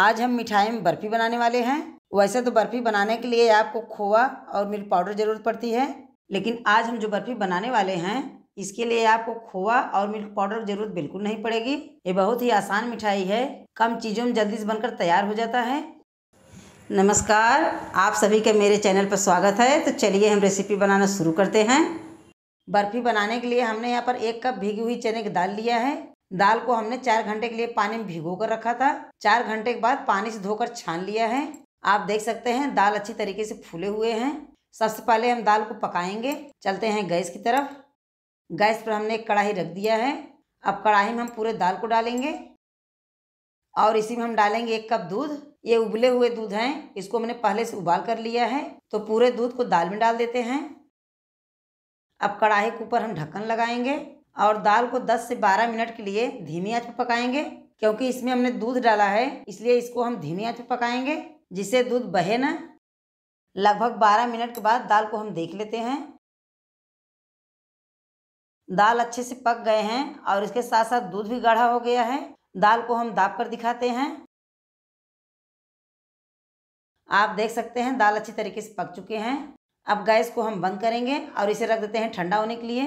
आज हम मिठाई में बर्फ़ी बनाने वाले हैं वैसे तो बर्फ़ी बनाने के लिए आपको खोआ और मिल्क पाउडर ज़रूरत पड़ती है लेकिन आज हम जो बर्फ़ी बनाने वाले हैं इसके लिए आपको खोआ और मिल्क पाउडर ज़रूरत बिल्कुल नहीं पड़ेगी ये बहुत ही आसान मिठाई है कम चीज़ों में जल्दी से बनकर तैयार हो जाता है नमस्कार आप सभी का मेरे चैनल पर स्वागत है तो चलिए हम रेसिपी बनाना शुरू करते हैं बर्फ़ी बनाने के लिए हमने यहाँ पर एक कप भीगी हुई चने की दाल लिया है दाल को हमने चार घंटे के लिए पानी में भिगो कर रखा था चार घंटे के बाद पानी से धोकर छान लिया है आप देख सकते हैं दाल अच्छी तरीके से फूले हुए हैं सबसे पहले हम दाल को पकाएंगे चलते हैं गैस की तरफ गैस पर हमने एक कढ़ाई रख दिया है अब कढ़ाई में हम पूरे दाल को डालेंगे और इसी में हम डालेंगे एक कप दूध ये उबले हुए दूध हैं इसको मैंने पहले से उबाल कर लिया है तो पूरे दूध को दाल में डाल देते हैं अब कढ़ाई के ऊपर हम ढक्कन लगाएंगे और दाल को 10 से 12 मिनट के लिए धीमी आंच पर पकाएंगे क्योंकि इसमें हमने दूध डाला है इसलिए इसको हम धीमी आंच पर पकाएंगे जिससे दूध बहे ना लगभग 12 मिनट के बाद दाल को हम देख लेते हैं दाल अच्छे से पक गए हैं और इसके साथ साथ दूध भी गाढ़ा हो गया है दाल को हम दाप कर दिखाते हैं आप देख सकते हैं दाल अच्छी तरीके से पक चुके हैं अब गैस को हम बंद करेंगे और इसे रख देते हैं ठंडा होने के लिए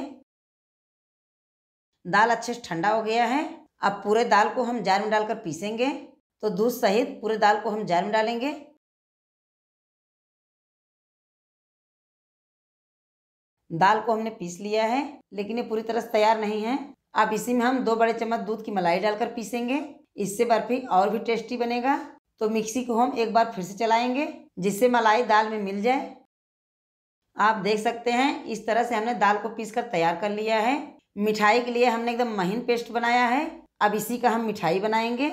दाल अच्छे से ठंडा हो गया है अब पूरे दाल को हम जार में डालकर पीसेंगे तो दूध सहित पूरे दाल को हम जार में डालेंगे दाल को हमने पीस लिया है लेकिन ये पूरी तरह से तैयार नहीं है अब इसी में हम दो बड़े चम्मच दूध की मलाई डालकर पीसेंगे इससे बर्फी और भी टेस्टी बनेगा तो मिक्सी को हम एक बार फिर से चलाएंगे जिससे मलाई दाल में मिल जाए आप देख सकते हैं इस तरह से हमने दाल को पीस कर तैयार कर लिया है मिठाई के लिए हमने एकदम महीन पेस्ट बनाया है अब इसी का हम मिठाई बनाएंगे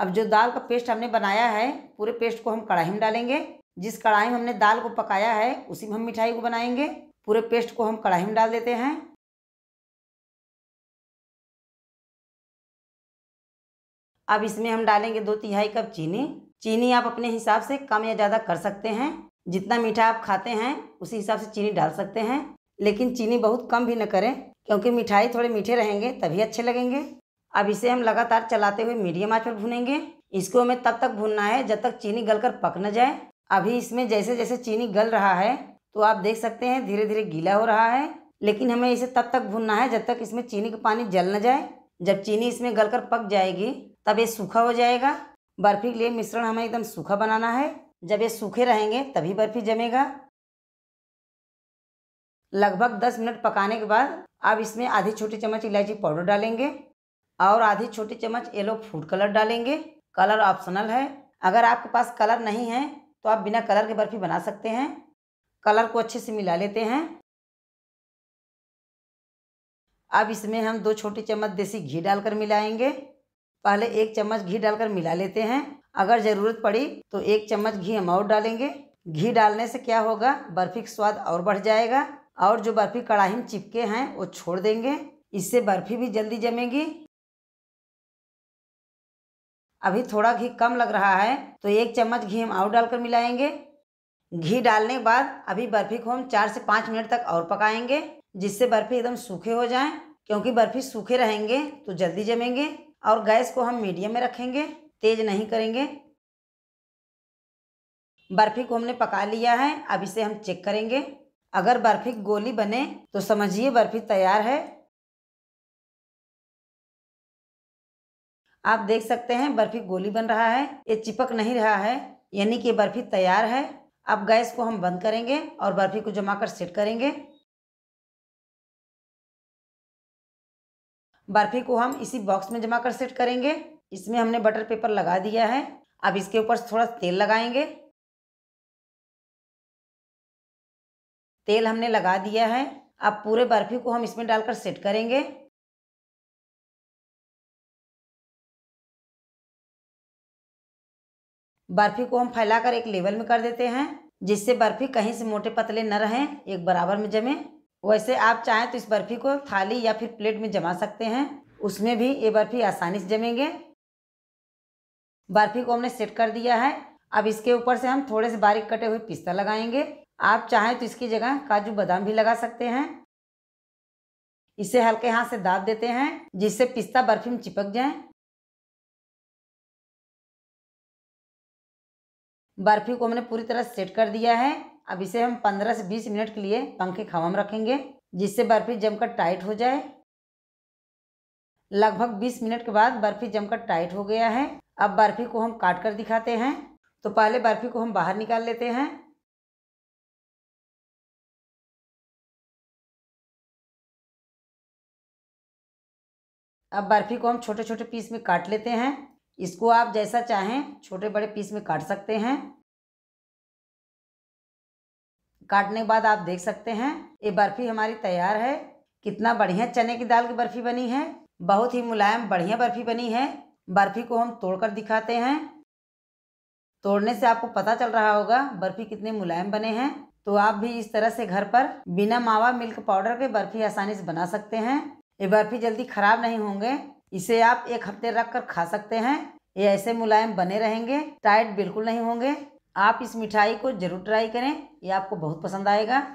अब जो दाल का पेस्ट हमने बनाया है पूरे पेस्ट को हम कढ़ाई में डालेंगे जिस कढ़ाई में हमने दाल को पकाया है उसी में हम मिठाई को बनाएंगे पूरे पेस्ट को हम कढ़ाई में डाल देते हैं अब इसमें हम डालेंगे दो तिहाई कप चीनी चीनी आप अपने हिसाब से कम या ज़्यादा कर सकते हैं जितना मीठा आप खाते हैं उसी हिसाब से चीनी डाल सकते हैं लेकिन चीनी बहुत कम भी न करें क्योंकि मिठाई थोड़े मीठे रहेंगे तभी अच्छे लगेंगे अब इसे हम लगातार चलाते हुए मीडियम आँच पर भूनेंगे इसको हमें तब तक भूनना है जब तक चीनी गल कर पक न जाए अभी इसमें जैसे जैसे चीनी गल रहा है तो आप देख सकते हैं धीरे धीरे गीला हो रहा है लेकिन हमें इसे तब तक भूनना है जब तक इसमें चीनी का पानी जल न जाए जब चीनी इसमें गल कर पक जाएगी तब ये सूखा हो जाएगा बर्फी के लिए मिश्रण हमें एकदम सूखा बनाना है जब ये सूखे रहेंगे तभी बर्फी जमेगा लगभग दस मिनट पकाने के बाद अब इसमें आधी छोटी चम्मच इलायची पाउडर डालेंगे और आधी छोटी चम्मच येलो फूड कलर डालेंगे कलर ऑप्शनल है अगर आपके पास कलर नहीं है तो आप बिना कलर के बर्फ़ी बना सकते हैं कलर को अच्छे से मिला लेते हैं अब इसमें हम दो छोटी चम्मच देसी घी डालकर मिलाएंगे पहले एक चम्मच घी डालकर मिला लेते हैं अगर ज़रूरत पड़ी तो एक चम्मच घी हम और डालेंगे घी डालने से क्या होगा बर्फ़ी का स्वाद और बढ़ जाएगा और जो बर्फ़ी कड़ाही में चिपके हैं वो छोड़ देंगे इससे बर्फ़ी भी जल्दी जमेगी अभी थोड़ा घी कम लग रहा है तो एक चम्मच घी हम और डालकर मिलाएंगे घी डालने के बाद अभी बर्फ़ी को हम चार से पाँच मिनट तक और पकाएंगे जिससे बर्फ़ी एकदम सूखे हो जाएं क्योंकि बर्फ़ी सूखे रहेंगे तो जल्दी जमेंगे और गैस को हम मीडियम में रखेंगे तेज़ नहीं करेंगे बर्फ़ी को हमने पका लिया है अब इसे हम चेक करेंगे अगर बर्फी की गोली बने तो समझिए बर्फी तैयार है आप देख सकते हैं बर्फी गोली बन रहा है ये चिपक नहीं रहा है यानी कि बर्फी तैयार है अब गैस को हम बंद करेंगे और बर्फी को जमा कर सेट करेंगे बर्फी को हम इसी बॉक्स में जमा कर सेट करेंगे इसमें हमने बटर पेपर लगा दिया है अब इसके ऊपर थोड़ा तेल लगाएंगे तेल हमने लगा दिया है अब पूरे बर्फ़ी को हम इसमें डालकर सेट करेंगे बर्फ़ी को हम फैलाकर एक लेवल में कर देते हैं जिससे बर्फ़ी कहीं से मोटे पतले न रहें एक बराबर में जमे वैसे आप चाहें तो इस बर्फ़ी को थाली या फिर प्लेट में जमा सकते हैं उसमें भी ये बर्फ़ी आसानी से जमेंगे बर्फ़ी को हमने सेट कर दिया है अब इसके ऊपर से हम थोड़े से बारीक कटे हुए पिस्ता लगाएंगे आप चाहें तो इसकी जगह काजू बादाम भी लगा सकते हैं इसे हल्के हाथ से दाब देते हैं जिससे पिस्ता बर्फी में चिपक जाए बर्फी को हमने पूरी तरह सेट कर दिया है अब इसे हम 15 से 20 मिनट के लिए पंखे हवा में रखेंगे जिससे बर्फी जमकर टाइट हो जाए लगभग 20 मिनट के बाद बर्फी जमकर टाइट हो गया है अब बर्फी को हम काट कर दिखाते हैं तो पहले बर्फी को हम बाहर निकाल लेते हैं अब बर्फ़ी को हम छोटे छोटे पीस में काट लेते हैं इसको आप जैसा चाहें छोटे बड़े पीस में काट सकते हैं काटने के बाद आप देख सकते हैं ये बर्फ़ी हमारी तैयार है कितना बढ़िया चने की दाल की बर्फ़ी बनी है बहुत ही मुलायम बढ़िया बर्फ़ी बनी है बर्फ़ी को हम तोड़कर दिखाते हैं तोड़ने से आपको पता चल रहा होगा बर्फ़ी कितने मुलायम बने हैं तो आप भी इस तरह से घर पर बिना मावा मिल्क पाउडर के बर्फ़ी आसानी से बना सकते हैं ये बर्फी जल्दी खराब नहीं होंगे इसे आप एक हफ्ते रख कर खा सकते हैं ये ऐसे मुलायम बने रहेंगे टाइट बिल्कुल नहीं होंगे आप इस मिठाई को जरूर ट्राई करें ये आपको बहुत पसंद आएगा